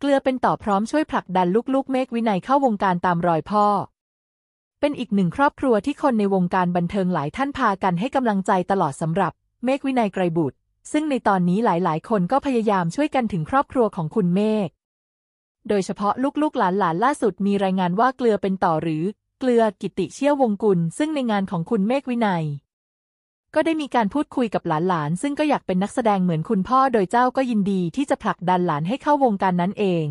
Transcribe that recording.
เกลือเป็นต่อพร้อมช่วยผลักดันลูกๆ เมฆวินัยเข้าวงการตามรอยพ่อ เป็นอีกหนึ่งครอบครัวที่คนในวงการบันเทิงหลายท่านพากันให้กำลังใจตลอดสำหรับ เมฆวินัยไกรบุตร ซึ่งในตอนนี้หลายๆ คนก็พยายามช่วยกันถึงครอบครัวของคุณเมฆโดยเฉพาะลูกๆหลานๆล่าสุดมีรายงานว่าเกลือเป็นต่อหรือ เกลือกิติเชี่ยววงกุล ซึ่งในงานของคุณเมฆวินัยก็ได้มีการพูดคุยกับหลานๆ ซึ่งก็อยากเป็นนักแสดงเหมือนคุณพ่อโดยเจ้าก็ยินดีที่จะผลักดันหลานให้เข้าวงการนั้นเอง